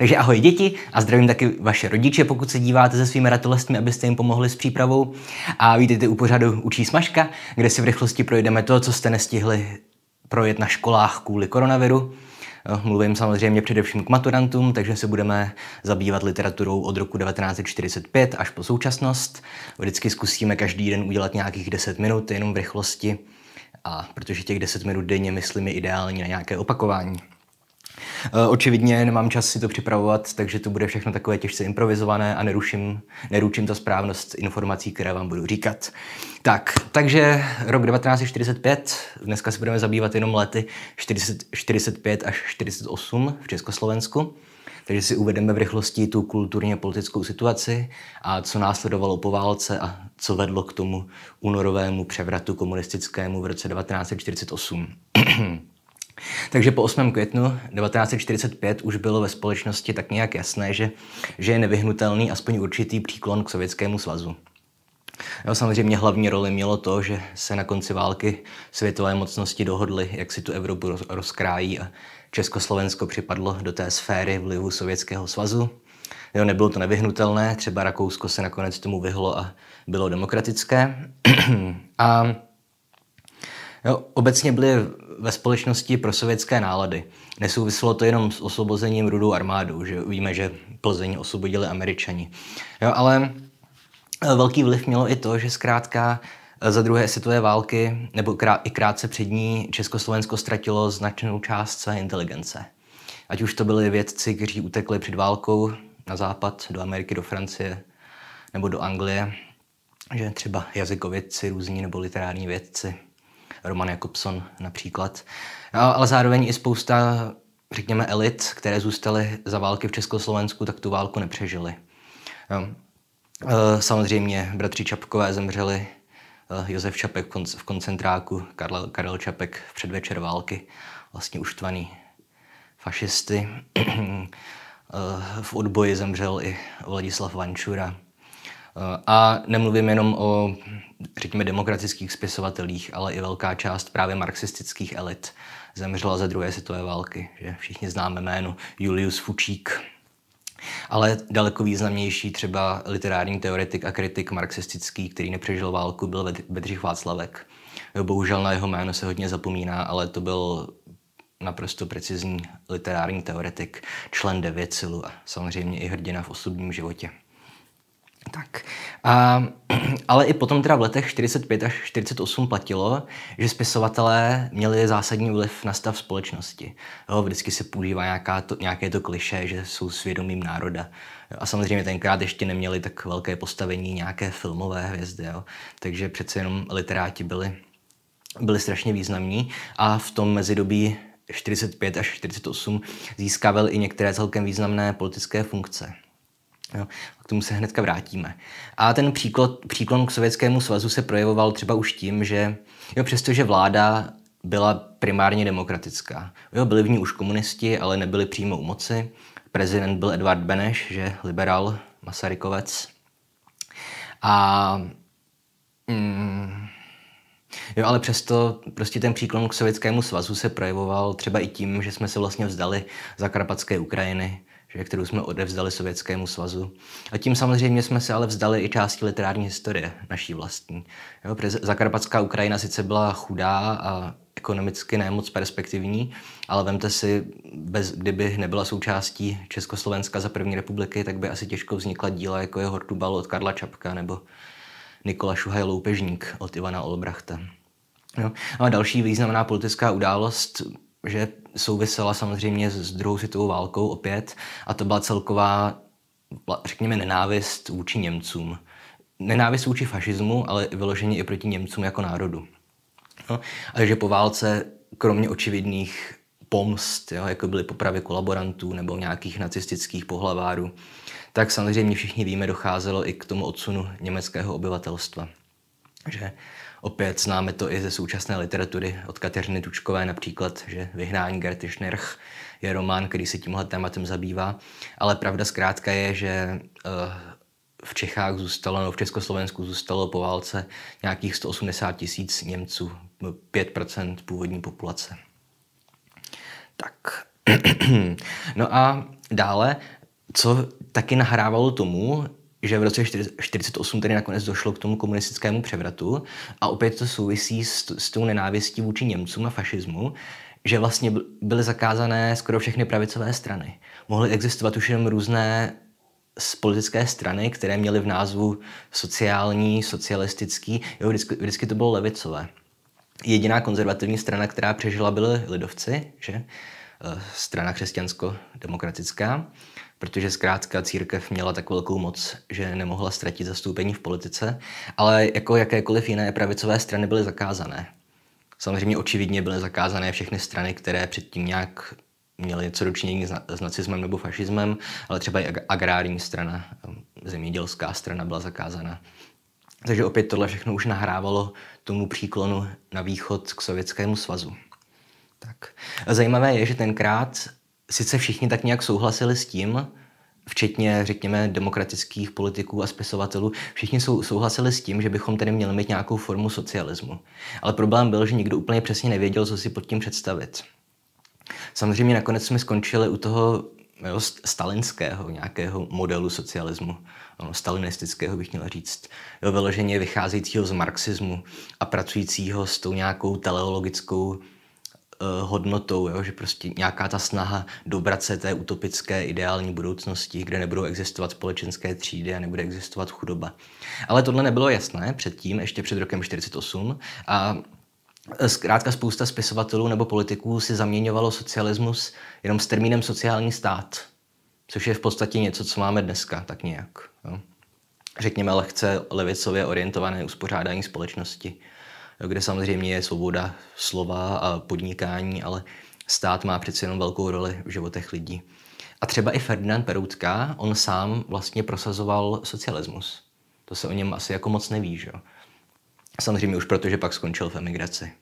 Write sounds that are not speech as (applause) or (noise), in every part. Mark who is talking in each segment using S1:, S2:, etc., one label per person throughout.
S1: Takže ahoj děti a zdravím taky vaše rodiče, pokud se díváte se svými ratolestmi, abyste jim pomohli s přípravou. A vítejte u pořadu Učí smažka, kde si v rychlosti projdeme to, co jste nestihli projet na školách kvůli koronaviru. Eh, mluvím samozřejmě především k maturantům, takže se budeme zabývat literaturou od roku 1945 až po současnost. Vždycky zkusíme každý den udělat nějakých 10 minut jenom v rychlosti, a protože těch 10 minut denně myslím je ideální na nějaké opakování. Eh, očividně nemám čas si to připravovat, takže to bude všechno takové těžce improvizované a neruším, neručím to správnost informací, které vám budu říkat. Tak, takže rok 1945, dneska se budeme zabývat jenom lety 40, 45 až 48 v Československu. Takže si uvedeme v rychlosti tu kulturně politickou situaci a co následovalo po válce a co vedlo k tomu únorovému převratu komunistickému v roce 1948. (clears throat) Takže po 8. květnu 1945 už bylo ve společnosti tak nějak jasné, že, že je nevyhnutelný aspoň určitý příklon k Sovětskému svazu. Jo, samozřejmě hlavní roli mělo to, že se na konci války světové mocnosti dohodly, jak si tu Evropu roz, rozkrájí a Československo připadlo do té sféry vlivu Sovětského svazu. Jo, nebylo to nevyhnutelné, třeba Rakousko se nakonec tomu vyhlo a bylo demokratické. (clears throat) a jo, obecně byly ve společnosti pro sovětské nálady. Nesouvislo to jenom s osvobozením rudou armádou, že víme, že Plzeň osvobodili američani. Jo, ale eh, velký vliv mělo i to, že zkrátka eh, za druhé světové války, nebo krát, i krátce před ní, Československo ztratilo značnou část své inteligence. Ať už to byli vědci, kteří utekli před válkou na západ, do Ameriky, do Francie nebo do Anglie, že třeba jazykovědci různí nebo literární vědci. Roman Jakobson například, no, ale zároveň i spousta, řekněme, elit, které zůstaly za války v Československu, tak tu válku nepřežily. E, samozřejmě bratři Čapkové zemřeli, e, Josef Čapek v koncentráku, Karel Čapek v předvečer války, vlastně uštvaný fašisty. (clears throat) E, v odboji zemřel i Vladislav Vančura. A nemluvím jenom o, řekněme, demokratických spisovatelích, ale i velká část právě marxistických elit zemřela ze druhé světové války. Že? Všichni známe jméno Julius Fučík, ale daleko významnější třeba literární teoretik a kritik marxistický, který nepřežil válku, byl Bedřich Václavek. Bohužel na jeho jméno se hodně zapomíná, ale to byl naprosto precizní literární teoretik, člen devět silu a samozřejmě i hrdina v osobním životě. Tak. A, (clears throat) ale i potom teda v letech 45 až 48 platilo, že spisovatelé měli zásadní vliv na stav společnosti. Jo, vždycky se používá nějaká to, nějaké to kliše, že jsou svědomím národa. A samozřejmě tenkrát ještě neměli tak velké postavení nějaké filmové hvězdy, jo. takže přece jenom literáti byli, byli strašně významní a v tom mezidobí 45 až 48 získával i některé celkem významné politické funkce. Jo, k tomu se hnedka vrátíme. A ten příklon, příklon k Sovětskému svazu se projevoval třeba už tím, že jo, přestože vláda byla primárně demokratická. Jo, byli v ní už komunisti, ale nebyli přímo u moci. Prezident byl Edvard Beneš, že liberál, Masarykovec. A mm, Jo, ale přesto prostě ten příklon k Sovětskému svazu se projevoval třeba i tím, že jsme se vlastně vzdali Karpatské Ukrajiny, že, kterou jsme odevzdali Sovětskému svazu. A tím samozřejmě jsme se ale vzdali i části literární historie, naší vlastní. Jo, zakarpatská Ukrajina sice byla chudá a ekonomicky nemoc perspektivní, ale vemte si, bez, kdyby nebyla součástí Československa za první republiky, tak by asi těžko vznikla díla jako je Hortubal od Karla Čapka nebo Nikola Šuhaj Loupežník od Ivana Olbrachta. Jo. No a další významná politická událost že souvisela samozřejmě s druhou světovou válkou opět a to byla celková, řekněme, nenávist vůči Němcům. Nenávist vůči fašismu, ale vyloženě i proti Němcům jako národu. No, a že po válce, kromě očividných pomst, jo, jako byly popravy kolaborantů nebo nějakých nacistických pohlavárů, tak samozřejmě všichni víme, docházelo i k tomu odsunu německého obyvatelstva. Že Opět známe to i ze současné literatury od Kateřiny Tučkové například, že Vyhnání Gertišnerch je román, který se tímhle tématem zabývá. Ale pravda zkrátka je, že eh, v Čechách zůstalo, no v Československu zůstalo po válce nějakých 180 tisíc Němců, 5% původní populace. Tak. (clears throat) No a dále, co taky nahrávalo tomu, že v roce 1948 tedy nakonec došlo k tomu komunistickému převratu a opět to souvisí s, s tou nenávistí vůči Němcům a fašismu, že vlastně byly zakázané skoro všechny pravicové strany. Mohly existovat už jenom různé z politické strany, které měly v názvu sociální, socialistický, jo, vždycky, vždycky to bylo levicové. Jediná konzervativní strana, která přežila, byly lidovci, že? Eh, strana křesťansko-demokratická protože zkrátka církev měla tak velkou moc, že nemohla ztratit zastoupení v politice, ale jako jakékoliv jiné pravicové strany byly zakázané. Samozřejmě očividně byly zakázané všechny strany, které předtím nějak měly něco dočinění s nacismem nebo fašismem, ale třeba i agrární strana, um, zemědělská strana byla zakázána. Takže opět tohle všechno už nahrávalo tomu příklonu na východ k Sovětskému svazu. Tak. Zajímavé je, že tenkrát sice všichni tak nějak souhlasili s tím, včetně, řekněme, demokratických politiků a spisovatelů, všichni sou, souhlasili s tím, že bychom tedy měli mít nějakou formu socialismu. Ale problém byl, že nikdo úplně přesně nevěděl, co si pod tím představit. Samozřejmě nakonec jsme skončili u toho jo, stalinského nějakého modelu socialismu, no, stalinistického bych měl říct, jo, vyloženě vycházejícího z marxismu a pracujícího s tou nějakou teleologickou Eh, hodnotou, jo? že prostě nějaká ta snaha dobrat se té utopické ideální budoucnosti, kde nebudou existovat společenské třídy a nebude existovat chudoba. Ale tohle nebylo jasné předtím, ještě před rokem 48 a eh, Zkrátka spousta spisovatelů nebo politiků si zaměňovalo socialismus jenom s termínem sociální stát, což je v podstatě něco, co máme dneska, tak nějak. Jo? Řekněme lehce levicově orientované uspořádání společnosti kde samozřejmě je svoboda slova a podnikání, ale stát má přece jenom velkou roli v životech lidí. A třeba i Ferdinand Peroutka, on sám vlastně prosazoval socialismus. To se o něm asi jako moc neví, že jo. Samozřejmě už proto, že pak skončil v emigraci.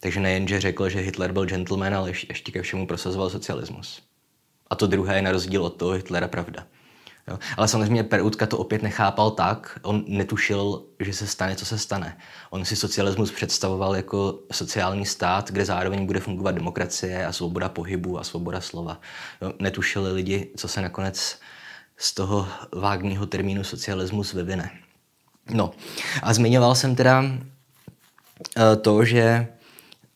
S1: Takže nejen, že řekl, že Hitler byl gentleman, ale ještě ke všemu prosazoval socialismus. A to druhé je na rozdíl od toho Hitlera pravda. Jo. Ale samozřejmě Perutka to opět nechápal tak, on netušil, že se stane, co se stane. On si socialismus představoval jako sociální stát, kde zároveň bude fungovat demokracie a svoboda pohybu a svoboda slova. Jo. Netušili lidi, co se nakonec z toho vágního termínu socialismus vyvine. No a zmiňoval jsem teda eh, to, že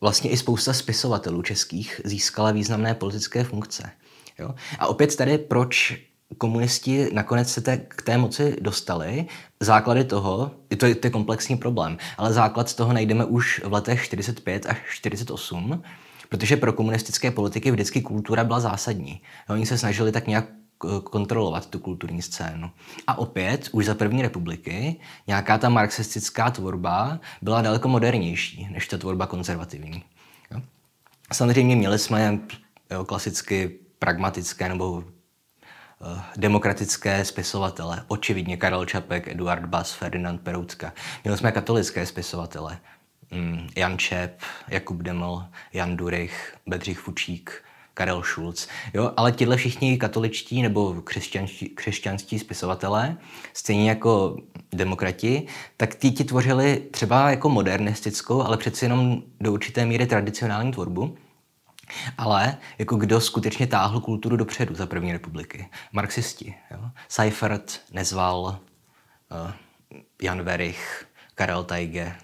S1: vlastně i spousta spisovatelů českých získala významné politické funkce. Jo? A opět tady, proč komunisti nakonec se k té moci dostali. Základy toho, to je, to je komplexní problém, ale základ z toho najdeme už v letech 45 až 48, protože pro komunistické politiky vždycky kultura byla zásadní. Oni se snažili tak nějak eh, kontrolovat tu kulturní scénu. A opět, už za první republiky, nějaká ta marxistická tvorba byla daleko modernější než ta tvorba konzervativní. Jo? Samozřejmě měli jsme jo, klasicky pragmatické nebo Eh, demokratické spisovatele. Očividně Karel Čapek, Eduard Bas, Ferdinand Peroutka. Měli jsme katolické spisovatele. Mm, Jan Čep, Jakub Demel, Jan Durich, Bedřich Fučík, Karel Schulz. Jo, ale tihle všichni katoličtí nebo křesťanští, křesťanští spisovatelé, stejně jako demokrati, tak ti ti tvořili třeba jako modernistickou, ale přeci jenom do určité míry tradicionální tvorbu. Ale jako kdo skutečně táhl kulturu dopředu za první republiky? Marxisti. Jo? Seifert, Nezval, uh, Jan Verich, Karel Tajge,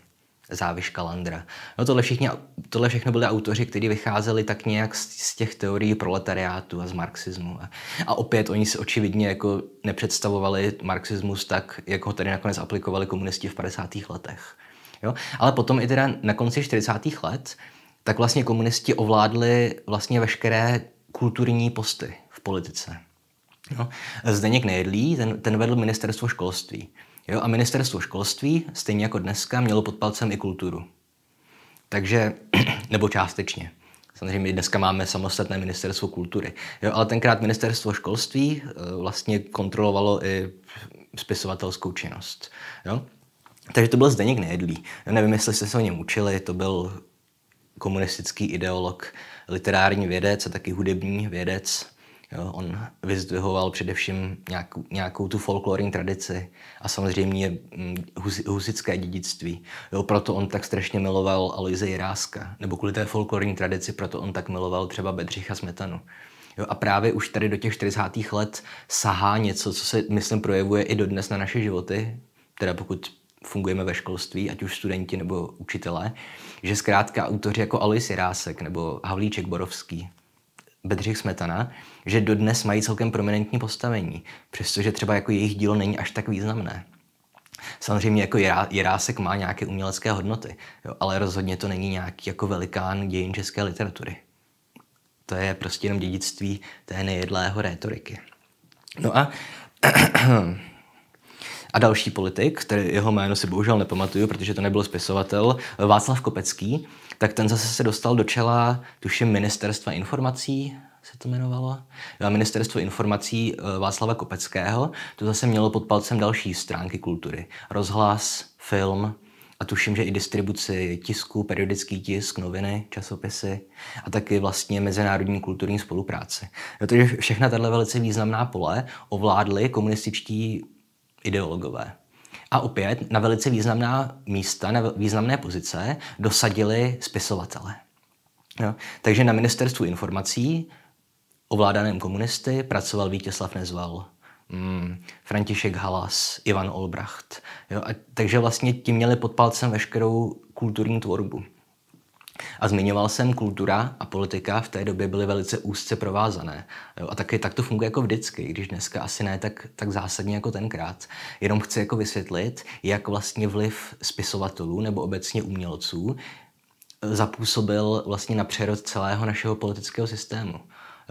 S1: Záviš Kalandra. No tohle, všichni, tohle všechno byly autoři, kteří vycházeli tak nějak z, z těch teorií proletariátu a z marxismu. A, a opět oni si očividně jako nepředstavovali marxismus tak, jak ho tady nakonec aplikovali komunisti v 50. letech. Jo? Ale potom i teda na konci 40. let tak vlastně komunisti ovládli vlastně veškeré kulturní posty v politice. Jo. Zdeněk Nejedlí, ten, ten vedl ministerstvo školství. Jo, a ministerstvo školství, stejně jako dneska, mělo pod palcem i kulturu. Takže, (clears throat) nebo částečně. Samozřejmě dneska máme samostatné ministerstvo kultury. Jo, ale tenkrát ministerstvo školství eh, vlastně kontrolovalo i spisovatelskou činnost. Jo? Takže to byl Zdeněk Nejedlí. Já nevím, jestli jste se o něm učili, to byl komunistický ideolog, literární vědec a taky hudební vědec. Jo, on vyzdvihoval především nějakou, nějakou tu folklorní tradici a samozřejmě mm, hus, husické dědictví. Jo, proto on tak strašně miloval Aloise Jiráska, nebo kvůli té folklorní tradici, proto on tak miloval třeba Bedřicha Smetanu. Jo, a právě už tady do těch 40. let sahá něco, co se, myslím, projevuje i dodnes na naše životy, teda pokud fungujeme ve školství, ať už studenti nebo učitelé, že zkrátka autoři jako Alice Jirásek nebo Havlíček Borovský, Bedřich Smetana, že dodnes mají celkem prominentní postavení, přestože třeba jako jejich dílo není až tak významné. Samozřejmě jako Jirásek má nějaké umělecké hodnoty, jo, ale rozhodně to není nějaký jako velikán dějin české literatury. To je prostě jenom dědictví té nejedlého rétoriky. No a (clears throat) a další politik, který jeho jméno si bohužel nepamatuju, protože to nebyl spisovatel, Václav Kopecký, tak ten zase se dostal do čela, tuším, ministerstva informací, se to jmenovalo, Ministerstvo informací e, Václava Kopeckého. To zase mělo pod palcem další stránky kultury. Rozhlas, film a tuším, že i distribuci tisku, periodický tisk, noviny, časopisy a taky vlastně mezinárodní kulturní spolupráci. Protože všechna tato velice významná pole ovládly komunističtí ideologové. A opět na velice významná místa, na významné pozice dosadili spisovatele. Jo? Takže na ministerstvu informací, ovládaném komunisty, pracoval Vítězslav Nezval, mm, František Halas, Ivan Olbracht. Jo? A, takže vlastně tím měli pod palcem veškerou kulturní tvorbu. A zmiňoval jsem, kultura a politika v té době byly velice úzce provázané. A taky tak to funguje jako vždycky, když dneska asi ne tak, tak zásadně jako tenkrát. Jenom chci jako vysvětlit, jak vlastně vliv spisovatelů nebo obecně umělců eh, zapůsobil vlastně na přerod celého našeho politického systému.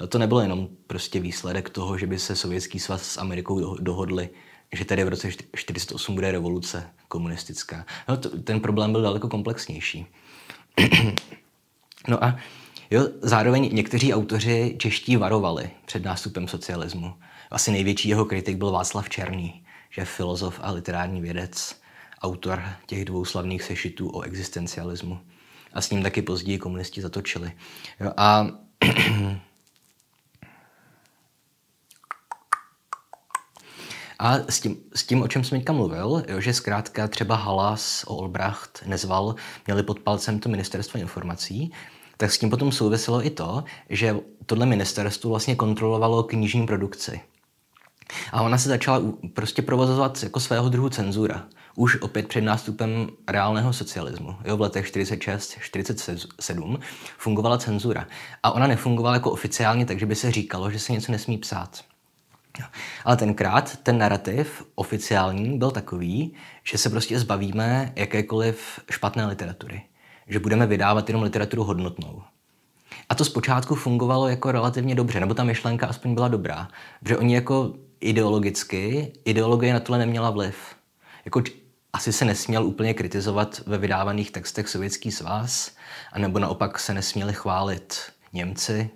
S1: To nebylo jenom prostě výsledek toho, že by se Sovětský svaz s Amerikou dohodli, že tady v roce 1948 bude revoluce komunistická. No, to, ten problém byl daleko komplexnější no a jo, zároveň někteří autoři čeští varovali před nástupem socialismu. Asi největší jeho kritik byl Václav Černý, že filozof a literární vědec, autor těch dvou slavných sešitů o existencialismu. A s ním taky později komunisti zatočili. Jo, a A s tím, s tím o čem jsem teďka mluvil, jo, že zkrátka třeba Halas o Olbracht nezval, měli pod palcem to ministerstvo informací, tak s tím potom souviselo i to, že tohle ministerstvo vlastně kontrolovalo knižní produkci. A ona se začala prostě provozovat jako svého druhu cenzura. Už opět před nástupem reálného socialismu, jo, v letech 46-47, fungovala cenzura. A ona nefungovala jako oficiálně, takže by se říkalo, že se něco nesmí psát. Ale tenkrát ten narrativ oficiální byl takový, že se prostě zbavíme jakékoliv špatné literatury. Že budeme vydávat jenom literaturu hodnotnou. A to zpočátku fungovalo jako relativně dobře, nebo ta myšlenka aspoň byla dobrá. Že oni jako ideologicky, ideologie na tohle neměla vliv. Jako asi se nesměl úplně kritizovat ve vydávaných textech Sovětský svaz, anebo naopak se nesměli chválit Němci,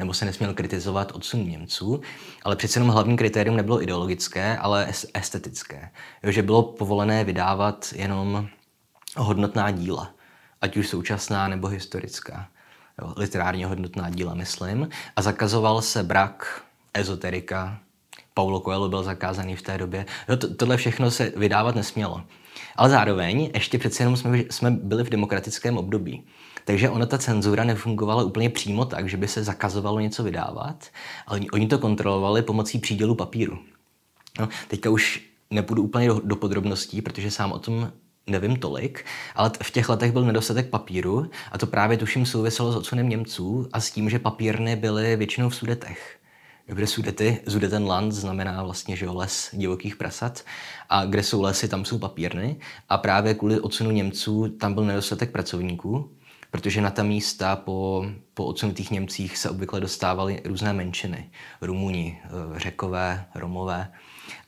S1: nebo se nesměl kritizovat odsun Němců, ale přece jenom hlavní kritérium nebylo ideologické, ale estetické. Jo, že bylo povolené vydávat jenom hodnotná díla, ať už současná nebo historická. Jo, literárně hodnotná díla, myslím. A zakazoval se brak, ezoterika, Paulo Coelho byl zakázaný v té době. Jo, to, tohle všechno se vydávat nesmělo. Ale zároveň ještě přeci jenom jsme, jsme byli v demokratickém období. Takže ona ta cenzura nefungovala úplně přímo tak, že by se zakazovalo něco vydávat, ale oni, oni to kontrolovali pomocí přídělu papíru. No, teďka už nepůjdu úplně do, do podrobností, protože sám o tom nevím tolik, ale v těch letech byl nedostatek papíru a to právě tuším souviselo s odsunem Němců a s tím, že papírny byly většinou v sudetech. Kde sudety, Sudetenland znamená vlastně, že jo, les divokých prasat a kde jsou lesy, tam jsou papírny a právě kvůli odsunu Němců tam byl nedostatek pracovníků protože na ta místa po, po odsunutých Němcích se obvykle dostávaly různé menšiny. Rumuni, eh, Řekové, Romové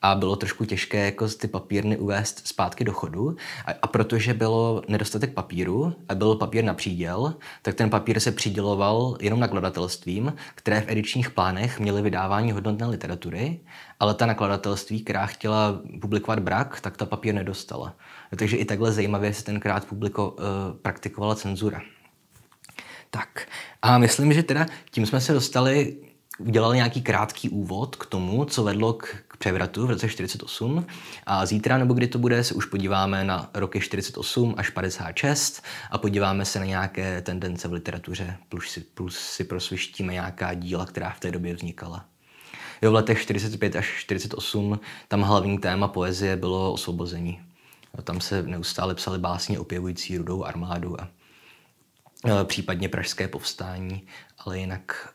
S1: a bylo trošku těžké jako ty papírny uvést zpátky do chodu. A, a protože bylo nedostatek papíru a byl papír na příděl, tak ten papír se přiděloval jenom nakladatelstvím, které v edičních plánech měly vydávání hodnotné literatury, ale ta nakladatelství, která chtěla publikovat brak, tak ta papír nedostala. Takže i takhle zajímavě se tenkrát publiko, uh, praktikovala cenzura. Tak a myslím, že teda tím jsme se dostali udělal nějaký krátký úvod k tomu, co vedlo k, převratu v roce 48 a zítra, nebo kdy to bude, se už podíváme na roky 48 až 56 a podíváme se na nějaké tendence v literatuře, plus si, plus si prosvištíme nějaká díla, která v té době vznikala. Jo, v letech 45 až 48 tam hlavní téma poezie bylo osvobození. Jo, tam se neustále psaly básně opěvující rudou armádu a e, případně pražské povstání, ale jinak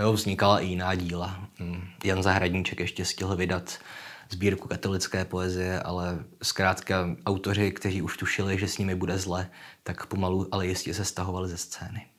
S1: Jo, vznikala i jiná díla. Mm, Jan Zahradníček ještě stihl vydat sbírku katolické poezie, ale zkrátka autoři, kteří už tušili, že s nimi bude zle, tak pomalu, ale jistě se stahovali ze scény.